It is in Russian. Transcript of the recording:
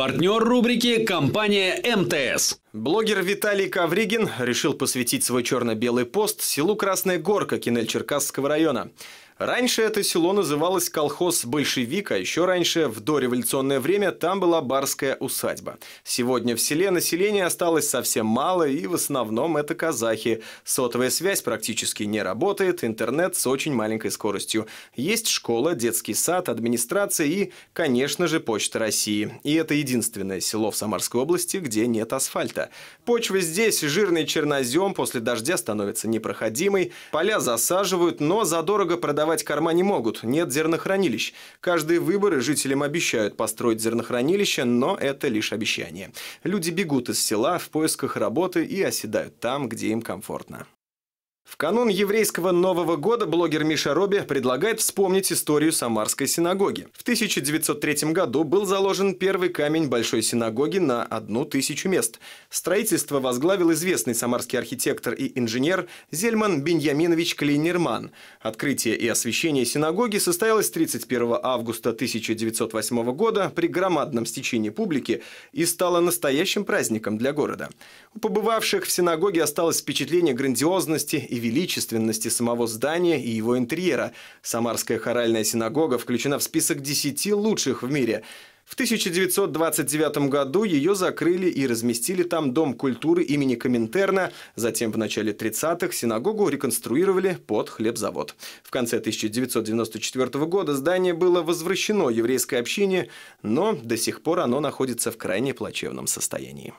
Партнер рубрики – компания МТС. Блогер Виталий Ковригин решил посвятить свой черно-белый пост селу Красная Горка Кинель-Черкасского района. Раньше это село называлось колхоз «Большевик», а еще раньше, в дореволюционное время, там была барская усадьба. Сегодня в селе население осталось совсем мало, и в основном это казахи. Сотовая связь практически не работает, интернет с очень маленькой скоростью. Есть школа, детский сад, администрация и, конечно же, Почта России. И это единственное село в Самарской области, где нет асфальта лета. Почва здесь, жирный чернозем, после дождя становится непроходимой. Поля засаживают, но задорого продавать корма не могут, нет зернохранилищ. Каждые выборы жителям обещают построить зернохранилище, но это лишь обещание. Люди бегут из села в поисках работы и оседают там, где им комфортно канун еврейского Нового года блогер Миша Робби предлагает вспомнить историю Самарской синагоги. В 1903 году был заложен первый камень Большой синагоги на одну тысячу мест. Строительство возглавил известный самарский архитектор и инженер Зельман Беньяминович Клейнерман. Открытие и освящение синагоги состоялось 31 августа 1908 года при громадном стечении публики и стало настоящим праздником для города. У побывавших в синагоге осталось впечатление грандиозности и величественности самого здания и его интерьера. Самарская хоральная синагога включена в список 10 лучших в мире. В 1929 году ее закрыли и разместили там Дом культуры имени Коминтерна. Затем в начале 30-х синагогу реконструировали под хлебзавод. В конце 1994 года здание было возвращено еврейской общине, но до сих пор оно находится в крайне плачевном состоянии.